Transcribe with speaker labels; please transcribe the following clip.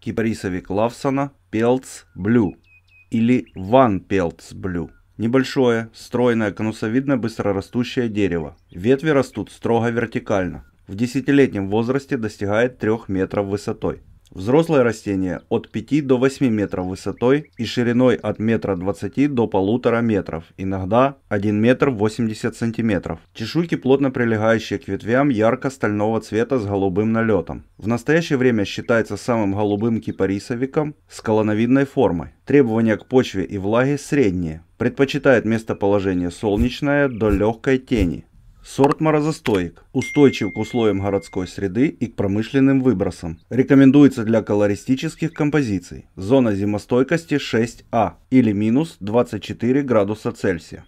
Speaker 1: кипарисовик Лавсона Пелц Блю или Ван Пелц Блю. Небольшое, стройное, конусовидное, быстрорастущее дерево. Ветви растут строго вертикально. В десятилетнем возрасте достигает 3 метров высотой. Взрослое растение от 5 до 8 метров высотой и шириной от метра 20 до полутора метров, иногда 1 метр 80 сантиметров. Чешуйки плотно прилегающие к ветвям ярко-стального цвета с голубым налетом. В настоящее время считается самым голубым кипарисовиком с колоновидной формой. Требования к почве и влаге средние. Предпочитает местоположение солнечное до легкой тени. Сорт морозостойк, устойчив к условиям городской среды и к промышленным выбросам. Рекомендуется для колористических композиций. Зона зимостойкости 6А или минус 24 градуса Цельсия.